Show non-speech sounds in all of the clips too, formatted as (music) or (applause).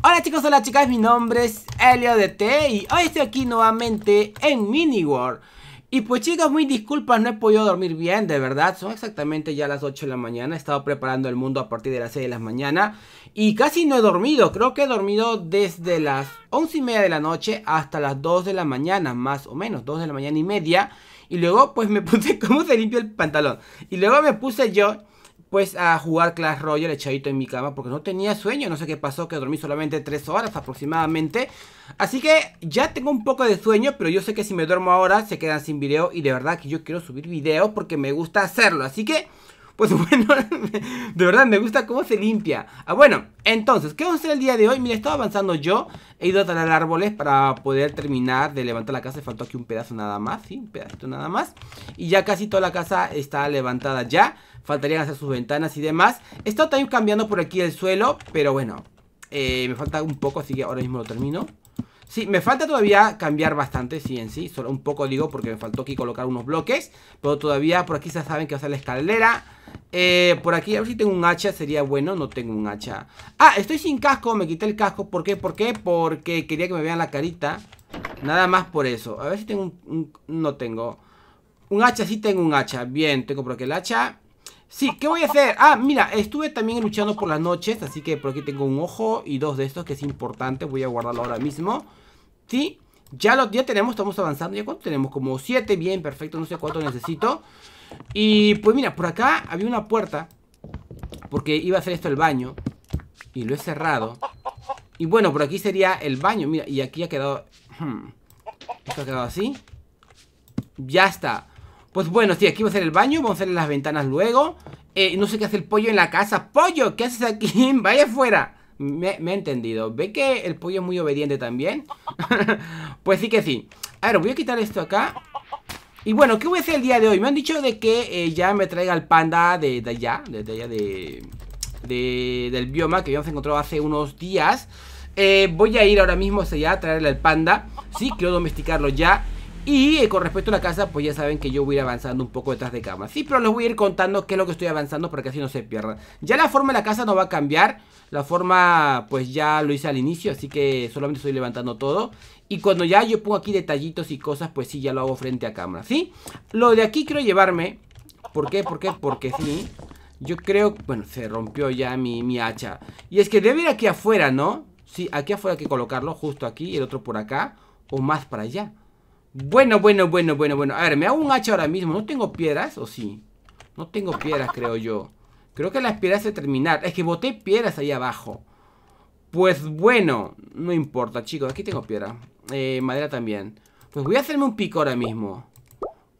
Hola chicos, hola chicas, mi nombre es Helio DT y hoy estoy aquí nuevamente en Mini World. Y pues chicos, muy disculpas, no he podido dormir bien, de verdad, son exactamente ya las 8 de la mañana, he estado preparando el mundo a partir de las 6 de la mañana y casi no he dormido, creo que he dormido desde las 11 y media de la noche hasta las 2 de la mañana, más o menos, 2 de la mañana y media, y luego pues me (laughs) puse, ¿cómo se limpia el pantalón? Y luego me puse yo pues a jugar Clash Royale echadito en mi cama porque no tenía sueño, no sé qué pasó, que dormí solamente 3 horas aproximadamente. Así que ya tengo un poco de sueño, pero yo sé que si me duermo ahora se quedan sin video y de verdad que yo quiero subir videos porque me gusta hacerlo. Así que... Pues (laughs) bueno, de verdad me gusta cómo se limpia. Ah, bueno, entonces, ¿qué vamos a hacer el día de hoy? Mira, estaba avanzando yo. He ido a talar árboles para poder terminar de levantar la casa. Faltó aquí un pedazo nada más, sí, un pedacito nada más. Y ya casi toda la casa está levantada ya. Faltarían hacer sus ventanas y demás. He estado también cambiando por aquí el suelo, pero bueno, eh, me falta un poco, así que ahora mismo lo termino. Sí, me falta todavía cambiar bastante, sí, en sí. Solo un poco digo porque me faltó aquí colocar unos bloques. Pero todavía por aquí ya saben que va a ser la escalera. Eh, por aquí, a ver si tengo un hacha, sería bueno. No tengo un hacha. Ah, estoy sin casco, me quité el casco. ¿Por qué? ¿Por qué? Porque quería que me vean la carita. Nada más por eso. A ver si tengo no tengo. Un hacha, sí tengo un hacha. Bien, tengo por aquí el hacha. Sí, ¿qué voy a hacer? Ah, mira, estuve también luchando por las noches, así que por aquí tengo un ojo y dos de estos que es importante, voy a guardarlo ahora mismo. Sí, ya los tenemos, estamos avanzando, ya cuánto tenemos, como siete, bien, perfecto, no sé cuánto necesito. Y pues mira, por acá había una puerta, porque iba a hacer esto el baño, y lo he cerrado. Y bueno, por aquí sería el baño, mira, y aquí ha quedado... Hmm, esto ha quedado así. Ya está, pues bueno, sí, aquí vamos a hacer el baño, vamos a hacer las ventanas luego. Eh, no sé qué hace el pollo en la casa. ¡Pollo! ¿Qué haces aquí? (laughs) ¡Vaya fuera! Me, he entendido. ¿Ve que el pollo es muy obediente también? (laughs) pues sí que sí. A ver, voy a quitar esto acá. Y bueno, ¿qué voy a hacer el día de hoy? Me han dicho de que eh, ya me traiga el panda de, allá, de, allá de, del bioma que habíamos encontrado hace unos días. Eh, voy a ir ahora mismo hacia allá a traerle el panda. Sí, quiero domesticarlo ya. Y eh, con respecto a la casa, pues ya saben que yo voy a ir avanzando un poco detrás de cama. Sí, pero les voy a ir contando qué es lo que estoy avanzando para que así no se pierdan. Ya la forma de la casa no va a cambiar. La forma, pues ya lo hice al inicio, así que solamente estoy levantando todo. Y cuando ya yo pongo aquí detallitos y cosas, pues sí, ya lo hago frente a cámara, ¿sí? Lo de aquí quiero llevarme. ¿Por qué? ¿Por qué? Porque sí. Yo creo... Bueno, se rompió ya mi, mi hacha. Y es que debe ir aquí afuera, ¿no? Sí, aquí afuera hay que colocarlo, justo aquí, y el otro por acá, o más para allá. Bueno, bueno, bueno, bueno, bueno. A ver, me hago un hacha ahora mismo. ¿No tengo piedras o sí? No tengo piedras, creo yo. Creo que las piedras se terminaron. Es que boté piedras ahí abajo. Pues bueno, no importa, chicos. Aquí tengo piedra. Eh, madera también. Pues voy a hacerme un pico ahora mismo.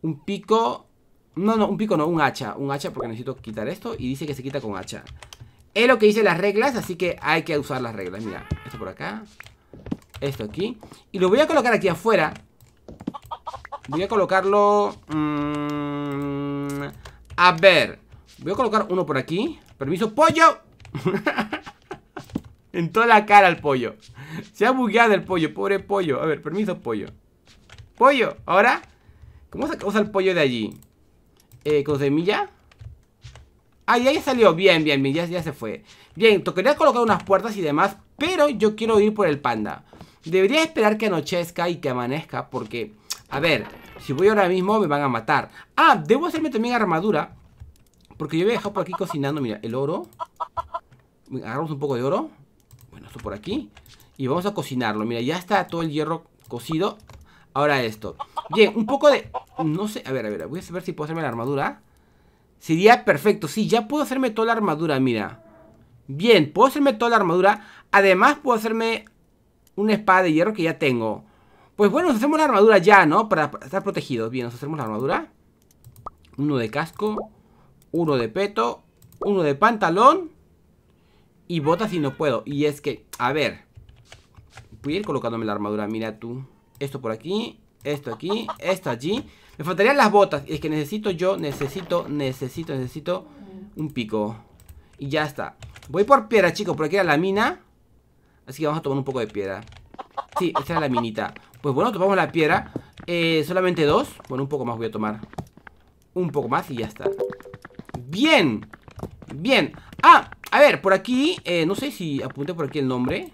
Un pico... No, no, un pico no, un hacha. Un hacha porque necesito quitar esto y dice que se quita con hacha. Es lo que dice las reglas, así que hay que usar las reglas. Mira, esto por acá. Esto aquí. Y lo voy a colocar aquí afuera Voy a colocarlo... Mm, a ver. Voy a colocar uno por aquí. Permiso, pollo. (laughs) en toda la cara el pollo. Se ha bugueado el pollo, pobre pollo. A ver, permiso, pollo. Pollo, ahora. ¿Cómo usa el pollo de allí? Eh, con semilla. Ah, ya salió. Bien, bien, bien. Ya, ya se fue. Bien, tocaría colocar unas puertas y demás. Pero yo quiero ir por el panda. Debería esperar que anochezca y que amanezca. Porque a ver, si voy ahora mismo me van a matar. Ah, debo hacerme también armadura. Porque yo voy a dejar por aquí cocinando, mira, el oro. Agarramos un poco de oro. Bueno, esto por aquí. Y vamos a cocinarlo. Mira, ya está todo el hierro cocido. Ahora esto. Bien, un poco de... No sé, a ver, a ver, voy a ver si puedo hacerme la armadura. Sería perfecto. Sí, ya puedo hacerme toda la armadura, mira. Bien, puedo hacerme toda la armadura. Además, puedo hacerme una espada de hierro que ya tengo. Pues bueno, nos hacemos la armadura ya, ¿no? Para estar protegidos. Bien, nos hacemos la armadura. Uno de casco. Uno de peto. Uno de pantalón. Y botas si no puedo. Y es que, a ver. Voy a ir colocándome la armadura, mira tú. Esto por aquí, esto aquí, esto allí. Me faltarían las botas. Y es que necesito yo, necesito, necesito, necesito un pico. Y ya está. Voy por piedra, chicos, por aquí era la mina. Así que vamos a tomar un poco de piedra. Sí, esta es la minita. Pues bueno, tomamos la piedra eh, Solamente dos Bueno, un poco más voy a tomar Un poco más y ya está Bien Bien Ah, a ver, por aquí eh, No sé si apunté por aquí el nombre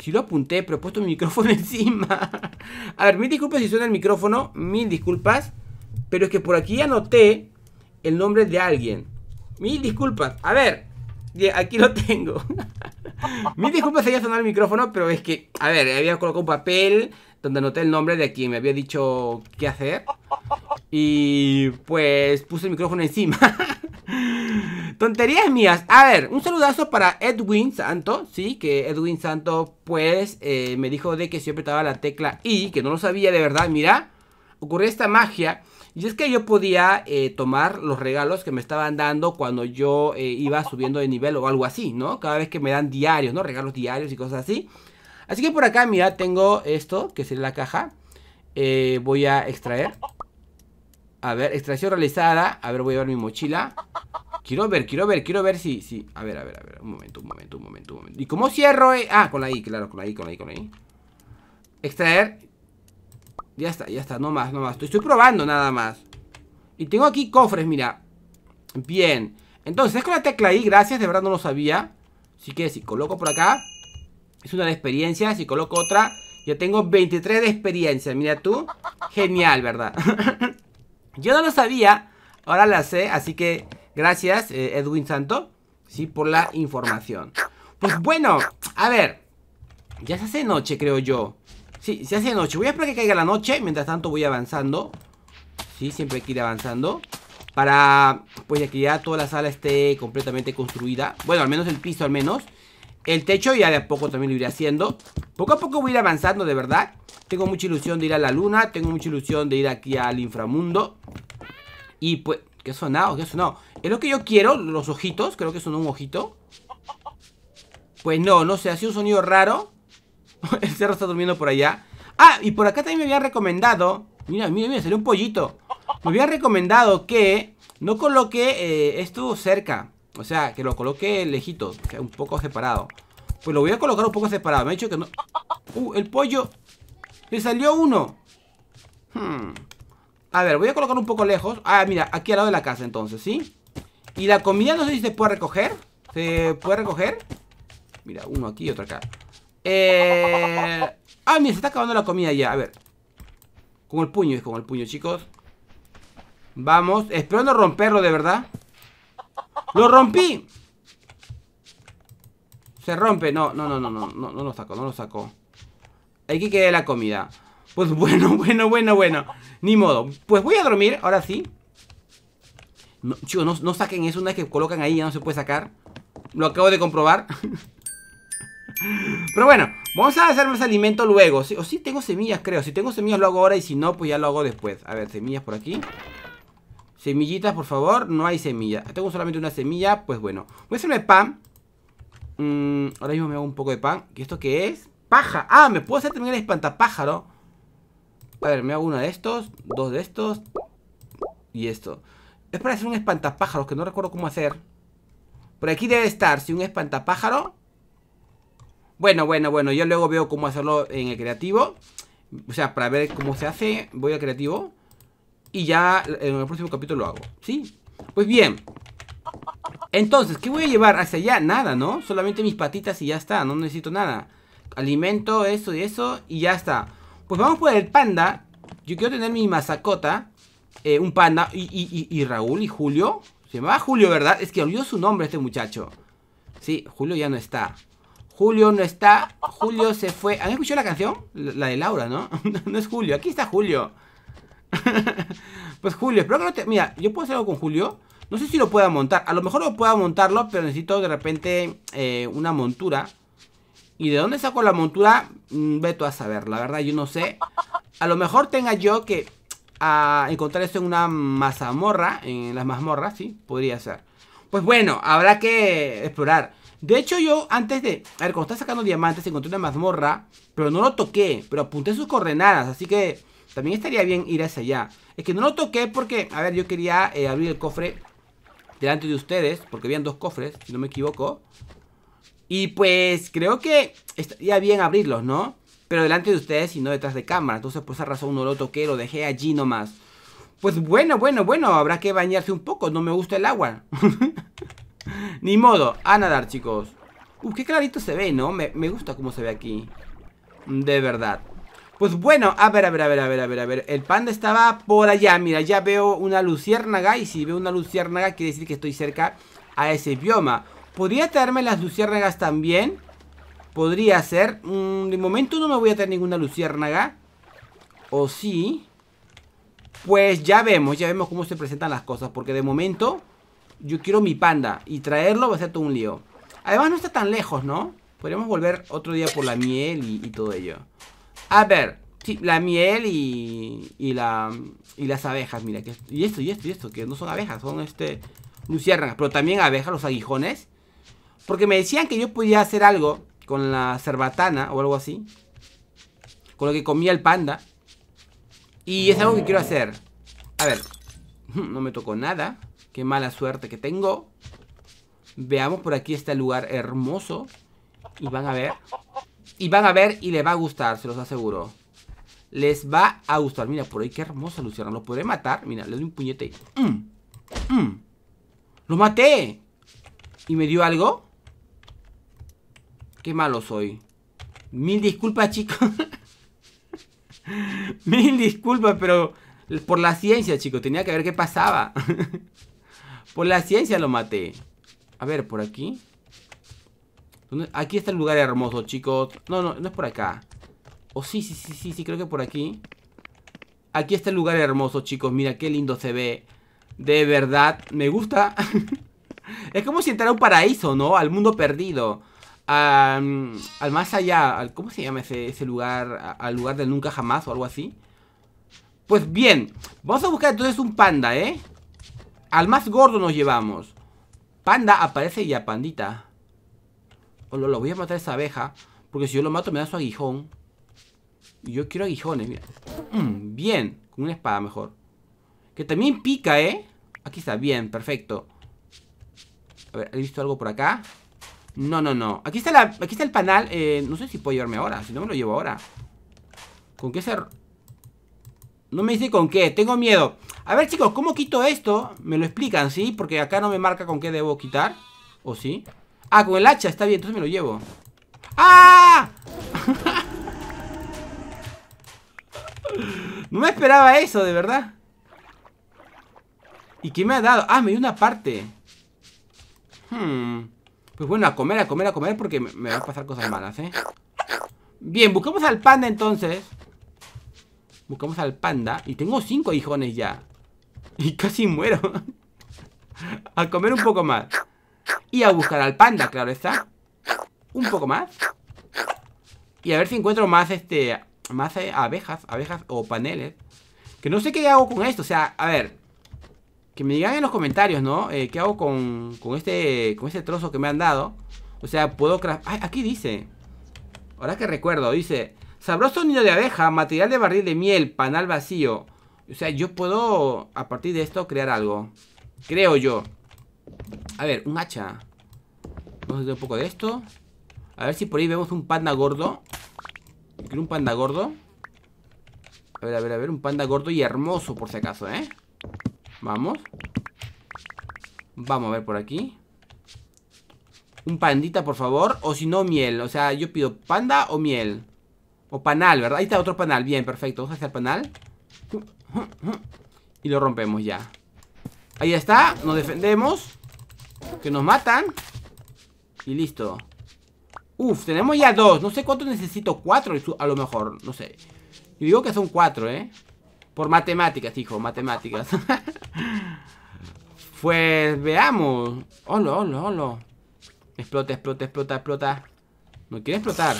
Si lo apunté, pero he puesto mi (laughs) micrófono encima A ver, mil disculpas si suena el micrófono Mil disculpas Pero es que por aquí anoté El nombre de alguien Mil disculpas A ver, aquí lo tengo (laughs) Mil disculpas si haya el micrófono, pero es que, a ver, había colocado un papel donde anoté el nombre de quien me había dicho qué hacer. Y pues puse el micrófono encima. (laughs) Tonterías mías. A ver, un saludazo para Edwin Santo. Sí, que Edwin Santo, pues, eh, me dijo de que si yo apretaba la tecla I, que no lo sabía de verdad. Mira, ocurrió esta magia. Y es que yo podía eh, tomar los regalos que me estaban dando cuando yo eh, iba subiendo de nivel o algo así, ¿no? Cada vez que me dan diarios, ¿no? Regalos diarios y cosas así. Así que por acá, mira, tengo esto, que es la caja. Eh, voy a extraer. A ver, extracción realizada. A ver, voy a ver mi mochila. Quiero ver, quiero ver, quiero ver si... si... A ver, a ver, a ver. Un momento, un momento, un momento, un momento. ¿Y cómo cierro? Ah, con la I, claro, con la I, con la I, con la I. Extraer ya está, ya está, no más, no más. Estoy, probando nada más. Y tengo aquí cofres, mira. Bien. Entonces, es con la tecla ahí gracias, de verdad no lo sabía. Así que si coloco por acá, es una de experiencia. Si coloco otra, ya tengo 23 de experiencia. Mira tú. Genial, ¿verdad? (laughs) Yo no lo sabía, ahora la sé, así que gracias, eh, Edwin Santo, sí, por la información. Pues bueno, a ver, ya se hace noche, creo yo. Sí, se hace noche. Voy a esperar que caiga la noche. Mientras tanto voy avanzando. Sí, siempre hay que ir avanzando. Para, pues, que ya toda la sala esté completamente construida. Bueno, al menos el piso, al menos. El techo ya de a poco también lo iré haciendo. Poco a poco voy a ir avanzando, de verdad. Tengo mucha ilusión de ir a la luna. Tengo mucha ilusión de ir aquí al inframundo. Y pues... ¿Qué ha sonado? ¿Qué ha sonado? Es lo que yo quiero, los ojitos. Creo que sonó un ojito. Pues no, no sé, ha sido un sonido raro. (laughs) el cerro está durmiendo por allá. Ah, y por acá también me habían recomendado. Mira, mira, mira, salió un pollito. Me habían recomendado que no coloque eh, esto cerca. O sea, que lo coloque lejito un poco separado. Pues lo voy a colocar un poco separado. Me ha dicho que no. Uh, el pollo. Le salió uno. Hmm. A ver, voy a colocar un poco lejos. Ah, mira, aquí al lado de la casa entonces, ¿sí? Y la comida no sé si se puede recoger. ¿Se puede recoger? Mira, uno aquí y otro acá. Eh... Ah, mira, se está acabando la comida ya, a ver Con el puño, es con el puño, chicos Vamos, espero no romperlo de verdad ¡Lo rompí! Se rompe, no, no, no, no, no, no, lo saco, no lo saco que quedar la comida Pues (laughs) bueno, bueno, bueno, bueno Ni modo, pues voy a dormir, ahora sí no, Chicos, no, no saquen eso una vez que colocan ahí ya no se puede sacar Lo acabo de comprobar (laughs) Pero bueno, vamos a hacer más alimento luego. o sí tengo semillas, creo. Si tengo semillas lo hago ahora y si no, pues ya lo hago después. A ver, semillas por aquí. Semillitas, por favor. No hay semillas Tengo solamente una semilla, pues bueno. Voy a hacerme pan. Mm, ahora mismo me hago un poco de pan. ¿Y esto qué es? Paja. Ah, me puedo hacer también el espantapájaro. A ver, me hago uno de estos, dos de estos y esto. Es para hacer un espantapájaro, que no recuerdo cómo hacer. Por aquí debe estar, si un espantapájaro. Bueno, bueno, bueno, yo luego veo cómo hacerlo en el creativo. O sea, para ver cómo se hace, voy al creativo. Y ya en el próximo capítulo lo hago, ¿sí? Pues bien. Entonces, ¿qué voy a llevar hacia allá? Nada, ¿no? Solamente mis patitas y ya está, no necesito nada. Alimento, eso y eso, y ya está. Pues vamos por el panda. Yo quiero tener mi masacota. Eh, un panda. Y, y, y, Raúl y Julio. Se llamaba Julio, ¿verdad? Es que olvidó su nombre este muchacho. Sí, Julio ya no está. Julio no está. Julio se fue. ¿Han escuchado la canción? La de Laura, ¿no? (laughs) No es Julio. Aquí está Julio. (laughs) pues Julio, espero que no te... Mira, yo puedo hacer algo con Julio. No sé si lo pueda montar. A lo mejor lo pueda montarlo, pero necesito de repente eh, una montura. ¿Y de dónde saco la montura? Veto mm, a saber, la verdad, yo no sé. A lo mejor tenga yo que a ah, encontrar eso en una mazamorra, en las mazmorras, sí, podría ser. Pues bueno, habrá que explorar. De hecho, yo antes de. A ver, cuando estaba sacando diamantes, encontré una mazmorra, pero no lo toqué, pero apunté sus coordenadas, así que también estaría bien ir hacia allá. Es que no lo toqué porque, a ver, yo quería eh, abrir el cofre delante de ustedes, porque habían dos cofres, si no me equivoco. Y pues creo que estaría bien abrirlos, ¿no? Pero delante de ustedes y no detrás de cámara. Entonces, por esa razón no lo toqué, lo dejé allí nomás. Pues bueno, bueno, bueno, habrá que bañarse un poco. No me gusta el agua. (laughs) (laughs) Ni modo, a nadar, chicos. Uf, uh, qué clarito se ve, ¿no? Me, gusta cómo se ve aquí. De verdad. Pues bueno, a ver, a ver, a ver, a ver, a ver, a ver. El panda estaba por allá. Mira, ya veo una luciérnaga. Y si veo una luciérnaga, quiere decir que estoy cerca a ese bioma. ¿Podría traerme las luciérnagas también? Podría ser. Mm, de momento no me voy a tener ninguna luciérnaga. ¿O sí? Pues ya vemos, ya vemos cómo se presentan las cosas. Porque de momento yo quiero mi panda. Y traerlo va a ser todo un lío. Además no está tan lejos, ¿no? Podríamos volver otro día por la miel y, todo ello. A ver, sí, la miel y, y, la, y las abejas, mira. Que, y esto, y esto, y esto, que no son abejas, son este luciérnagas. Pero también abejas, los aguijones. Porque me decían que yo podía hacer algo con la cerbatana o algo así. Con lo que comía el panda. Y es algo que quiero hacer. A ver, (laughs) no me tocó nada. Qué mala suerte que tengo. Veamos por aquí este lugar hermoso. Y van a ver. Y van a ver y les va a gustar, se los aseguro. Les va a gustar. Mira, por ahí qué hermosa Luciana. Lo podré matar. Mira, le doy un puñete. ¡mm! ¡mm! ¡Lo maté! ¿Y me dio algo? Qué malo soy. Mil disculpas, chicos. (laughs) Mil disculpas, pero por la ciencia, chicos. Tenía que ver qué pasaba. (laughs) Por la ciencia lo maté. A ver, por aquí. Aquí está el lugar hermoso, chicos. No, no, no es por acá. Oh, sí, sí, sí, sí, sí, creo que por aquí. Aquí está el lugar hermoso, chicos. Mira qué lindo se ve. De verdad, me gusta. (laughs) es como si entrara un paraíso, ¿no? Al mundo perdido. al más allá. ¿Cómo se llama ese, ese lugar? Al lugar del nunca jamás o algo así. Pues bien, vamos a buscar entonces un panda, ¿eh? Al más gordo nos llevamos. Panda aparece ya, Pandita. O lo, lo voy a matar a esa abeja. Porque si yo lo mato me da su aguijón. Y yo quiero aguijones, mira. Mm, bien, con una espada mejor. Que también pica, ¿eh? Aquí está, bien, perfecto. A ver, ¿he visto algo por acá? No, no, no. Aquí está, aquí está el panal. Eh, no sé si puedo llevarme ahora. Si no me lo llevo ahora. ¿Con qué se no me dice con qué, tengo miedo. A ver chicos, ¿cómo quito esto? Me lo explican, ¿sí? Porque acá no me marca con qué debo quitar. ¿O sí? Ah, con el hacha, está bien, entonces me lo llevo. ¡Ah! (laughs) no me esperaba eso, de verdad. ¿Y qué me ha dado? Ah, me dio una parte. Hmm. Pues bueno, a comer, a comer, a comer, porque me van a pasar cosas malas, ¿eh? Bien, buscamos al panda entonces. Buscamos al panda. Y tengo cinco hijones ya. Y casi muero. a comer un poco más. Y a buscar al panda, claro está. Un poco más. Y a ver si encuentro más, este, más eh, abejas, abejas o paneles. Que no sé qué hago con esto. O sea, a ver. Que me digan en los comentarios, ¿no? Eh, ¿Qué hago con, con, este, con este trozo que me han dado? O sea, puedo... Ay, aquí dice. Ahora que recuerdo, dice... Sabroso nido de abeja, material de barril de miel, panal vacío. O sea, yo puedo a partir de esto crear algo. Creo yo. A ver, un hacha. Vamos a hacer un poco de esto. A ver si por ahí vemos un panda gordo. Quiero un panda gordo. A ver, a ver, a ver. Un panda gordo y hermoso, por si acaso, ¿eh? Vamos. Vamos a ver por aquí. Un pandita, por favor. O si no, miel. O sea, yo pido panda o miel. O panal, ¿verdad? Ahí está otro panal, bien, perfecto Vamos a hacer panal Y lo rompemos ya Ahí está, nos defendemos Que nos matan Y listo Uf, tenemos ya dos, no sé cuánto necesito Cuatro, a lo mejor, no sé Yo digo que son cuatro, ¿eh? Por matemáticas, hijo, matemáticas (laughs) Pues veamos no, no, no Explota, explota, explota, explota No quiere explotar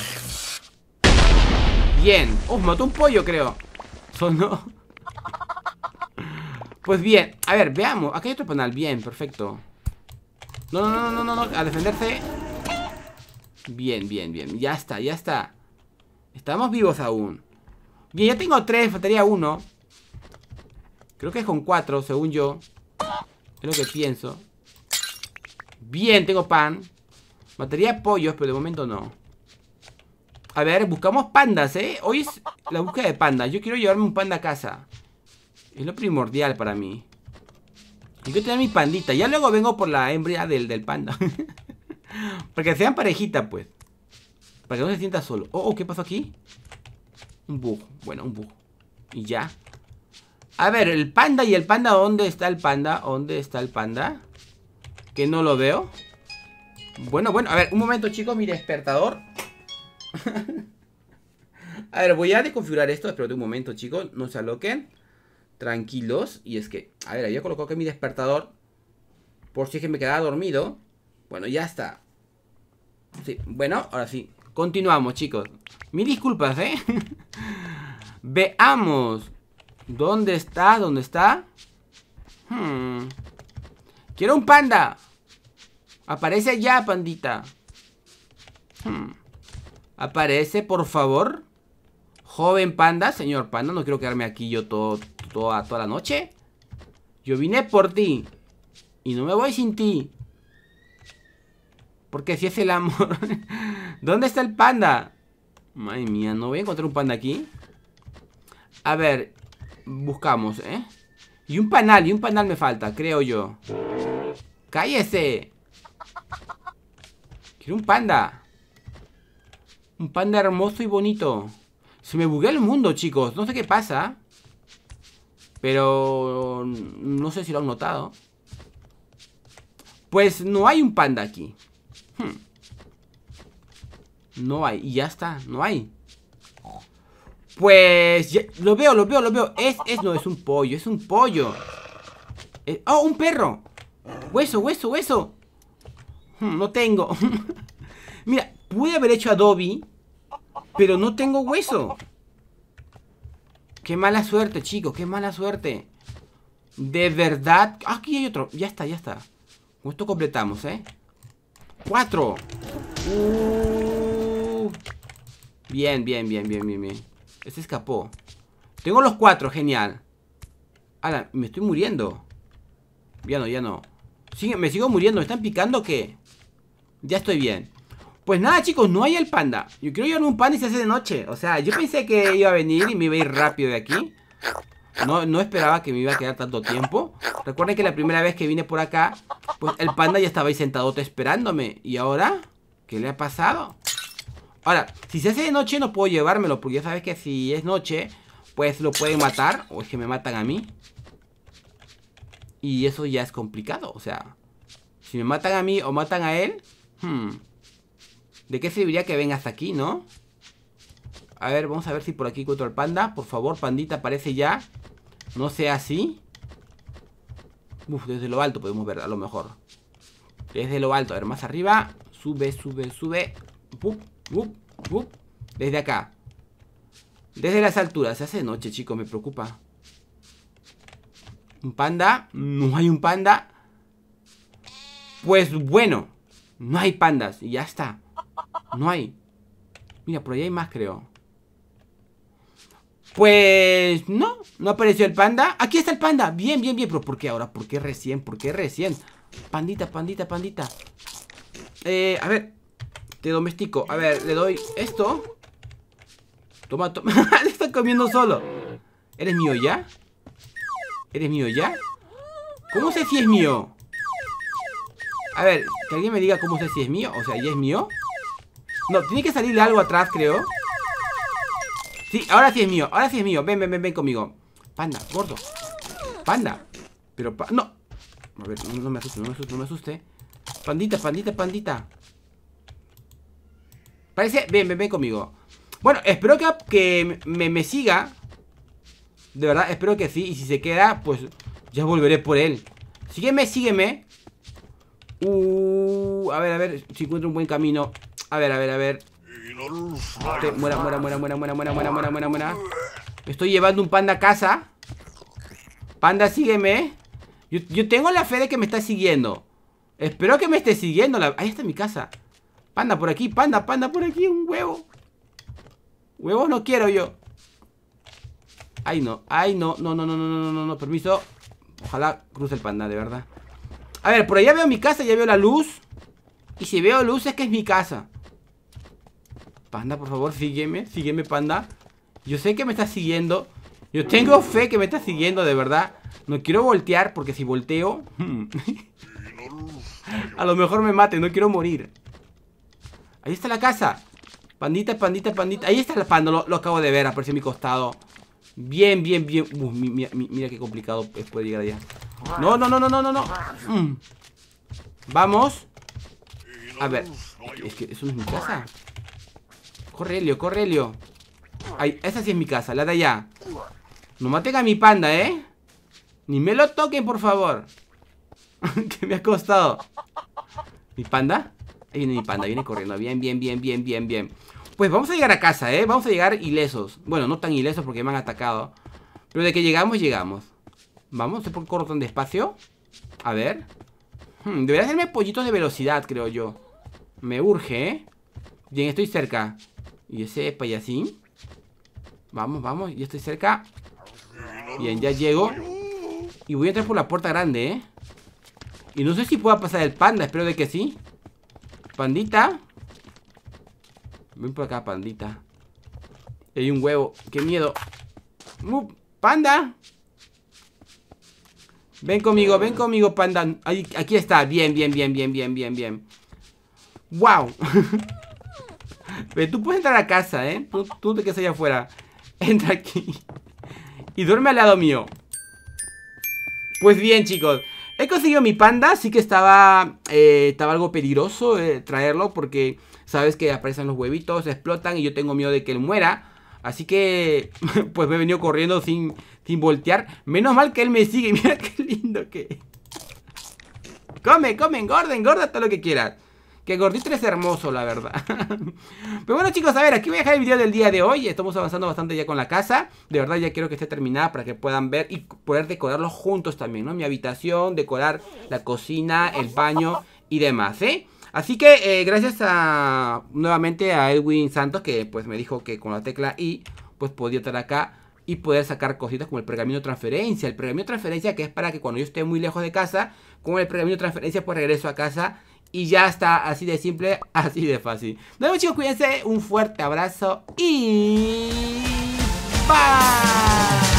Bien. oh mató un pollo, creo. Sonó. Pues bien, a ver, veamos. Aquí hay otro panal. Bien, perfecto. No, no, no, no, no, no. A defenderse. Bien, bien, bien. Ya está, ya está. Estamos vivos aún. Bien, ya tengo tres, batería uno. Creo que es con cuatro, según yo. Es lo que pienso. Bien, tengo pan. Mataría pollos, pero de momento no. A ver, buscamos pandas, ¿eh? Hoy es la búsqueda de pandas. Yo quiero llevarme un panda a casa. Es lo primordial para mí. Yo que tener mi pandita. Ya luego vengo por la hembra del, del panda. (laughs) Para que sean parejita, pues. Para que no se sienta solo. Oh, oh ¿qué pasó aquí? Un bug. Bueno, un bug. Y ya. A ver, el panda y el panda. ¿Dónde está el panda? ¿Dónde está el panda? Que no lo veo. Bueno, bueno. A ver, un momento, chicos. Mi despertador (laughs) a ver, voy a desconfigurar esto. de un momento, chicos. No se aloquen. Tranquilos. Y es que, a ver, había colocado aquí mi despertador. Por si es que me quedaba dormido. Bueno, ya está. Sí, bueno, ahora sí. Continuamos, chicos. Mil disculpas, ¿eh? (laughs) Veamos. ¿Dónde está? ¿Dónde está? Hmm. Quiero un panda. Aparece allá, pandita. Hmm. Aparece, por favor. Joven panda, señor panda. No quiero quedarme aquí yo todo, toda, toda la noche. Yo vine por ti. Y no me voy sin ti. Porque si es el amor. (laughs) ¿Dónde está el panda? Madre mía, ¿no voy a encontrar un panda aquí? A ver, buscamos, ¿eh? Y un panal, y un panal me falta, creo yo. ¡Cállese! Quiero un panda. Un panda hermoso y bonito. Se me buguea el mundo, chicos. No sé qué pasa. Pero... No sé si lo han notado. Pues no hay un panda aquí. Hmm. No hay. Y ya está. No hay. Pues... lo veo, lo veo, lo veo. Es, es... No, es un pollo. Es un pollo. Eh, ¡Oh, un perro! Hueso, hueso, hueso. Hmm, no tengo. (laughs) Mira, pude haber hecho Adobe pero no tengo hueso. Qué mala suerte, chicos. Qué mala suerte. De verdad. Aquí hay otro. Ya está, ya está. Con esto completamos, ¿eh? Cuatro. Uh. Bien, bien, bien, bien, bien, bien. Este escapó. Tengo los cuatro, genial. Ahora me estoy muriendo. Ya no, ya no. me sigo muriendo. ¿Me están picando o qué? Ya estoy bien. Pues nada, chicos, no hay el panda. Yo quiero llevar un panda y se hace de noche. O sea, yo pensé que iba a venir y me iba a ir rápido de aquí. No, no esperaba que me iba a quedar tanto tiempo. Recuerden que la primera vez que vine por acá, pues el panda ya estaba ahí sentado esperándome. ¿Y ahora? ¿Qué le ha pasado? Ahora, si se hace de noche no puedo llevármelo, porque ya sabes que si es noche, pues lo pueden matar. O es que me matan a mí. Y eso ya es complicado, o sea... Si me matan a mí o matan a él... Hmm... ¿De qué serviría que vengas aquí, no? A ver, vamos a ver si por aquí encuentro al panda Por favor, pandita, aparece ya No sea así Uf, desde lo alto podemos ver a lo mejor Desde lo alto, a ver, más arriba Sube, sube, sube Desde acá Desde las alturas, se hace noche, chico, me preocupa ¿Un panda? No hay un panda Pues bueno No hay pandas, y ya está no hay. Mira, por ahí hay más, creo. Pues no, no apareció el panda. Aquí está el panda. Bien, bien, bien. Pero ¿por qué ahora? ¿Por qué recién? ¿Por qué recién? Pandita, pandita, pandita. Eh, a ver. Te domestico. A ver, le doy esto. Toma, toma. (laughs) le está comiendo solo. ¿Eres mío ya? ¿Eres mío ya? ¿Cómo sé si es mío? A ver, que alguien me diga cómo sé si es mío. O sea, ¿ya es mío? No, tiene que salirle algo atrás, creo Sí, ahora sí es mío, ahora sí es mío Ven, ven, ven, ven conmigo Panda, gordo Panda Pero, pa no A ver, no, me asuste, no me asuste, no me asuste Pandita, pandita, pandita Parece, ven, ven, ven conmigo Bueno, espero que, me, me siga De verdad, espero que sí Y si se queda, pues ya volveré por él Sígueme, sígueme Uh, a ver, a ver si encuentro un buen camino a ver, a ver, a ver. buena, muera, muera, muera, muera, muera, muera, muera, muera, muera, Estoy llevando un panda a casa. Panda, sígueme. Yo, tengo la fe de que me está siguiendo. Espero que me esté siguiendo. Ahí está mi casa. Panda por aquí, panda, panda por aquí. Un huevo. Huevos no quiero yo. Ay, no, ay, no, no, no, no, no, no, no, no, permiso. Ojalá cruce el panda, de verdad. A ver, por allá veo mi casa, ya veo la luz. Y si veo luz es que es mi casa. Panda, por favor, sígueme, sígueme, panda Yo sé que me estás siguiendo Yo tengo fe que me estás siguiendo, de verdad No quiero voltear, porque si volteo (laughs) A lo mejor me maten, no quiero morir Ahí está la casa Pandita, pandita, pandita Ahí está la panda, lo, acabo de ver, apareció a mi costado Bien, bien, bien uh, mira, qué complicado puede llegar allá No, no, no, no, no, no, no mm. Vamos A ver, es que eso no es mi casa Corre, correlio. corre, Helio. Ay, esa sí es mi casa, la de allá. No maten a mi panda, ¿eh? Ni me lo toquen, por favor. (laughs) que me ha costado. ¿Mi panda? Ahí viene mi panda, viene corriendo. Bien, bien, bien, bien, bien, bien. Pues vamos a llegar a casa, ¿eh? Vamos a llegar ilesos. Bueno, no tan ilesos porque me han atacado. Pero de que llegamos, llegamos. Vamos, sé por qué corro tan despacio. A ver. Hmm, debería hacerme pollitos de velocidad, creo yo. Me urge, ¿eh? Bien, estoy cerca. Y ese payasín Vamos, vamos, ya estoy cerca. Bien, ya llego. Y voy a entrar por la puerta grande, ¿eh? Y no sé si pueda pasar el panda, espero de que sí. Pandita. Ven por acá, pandita. Hay un huevo, qué miedo. Uh, ¡Panda! Ven conmigo, ven conmigo, panda. aquí está, bien, bien, bien, bien, bien, bien, bien. ¡Wow! (laughs) tú puedes entrar a casa, ¿eh? Tú, de te quedas allá afuera. (laughs) Entra aquí. Y duerme al lado mío. Pues bien, chicos. He conseguido mi panda, sí que estaba, eh, estaba algo peligroso eh, traerlo porque sabes que aparecen los huevitos, explotan y yo tengo miedo de que él muera. Así que, (laughs) pues me he venido corriendo sin, sin voltear. Menos mal que él me sigue, (laughs) mira qué lindo que... Come, come, engorda, engorda todo lo que quieras. Que Gordito es hermoso, la verdad. (laughs) Pero bueno, chicos, a ver, aquí voy a dejar el video del día de hoy. Estamos avanzando bastante ya con la casa. De verdad, ya quiero que esté terminada para que puedan ver y poder decorarlo juntos también, ¿no? Mi habitación, decorar la cocina, el baño y demás, ¿eh? Así que eh, gracias a nuevamente a Edwin Santos que pues me dijo que con la tecla I pues podía estar acá y poder sacar cositas como el pergamino transferencia. El pergamino transferencia que es para que cuando yo esté muy lejos de casa, con el pergamino transferencia pues regreso a casa y ya está, así de simple, (laughs) así de fácil. Nos vemos chicos, cuídense, un fuerte abrazo y... ¡Bye!